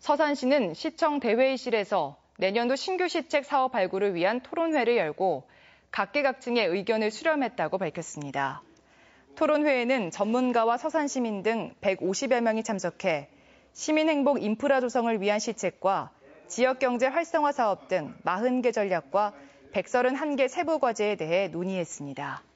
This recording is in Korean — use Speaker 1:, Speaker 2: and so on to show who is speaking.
Speaker 1: 서산시는 시청 대회의실에서 내년도 신규 시책 사업 발굴을 위한 토론회를 열고 각계각층의 의견을 수렴했다고 밝혔습니다. 토론회에는 전문가와 서산 시민 등 150여 명이 참석해 시민행복 인프라 조성을 위한 시책과 지역경제 활성화 사업 등 40개 전략과 131개 세부 과제에 대해 논의했습니다.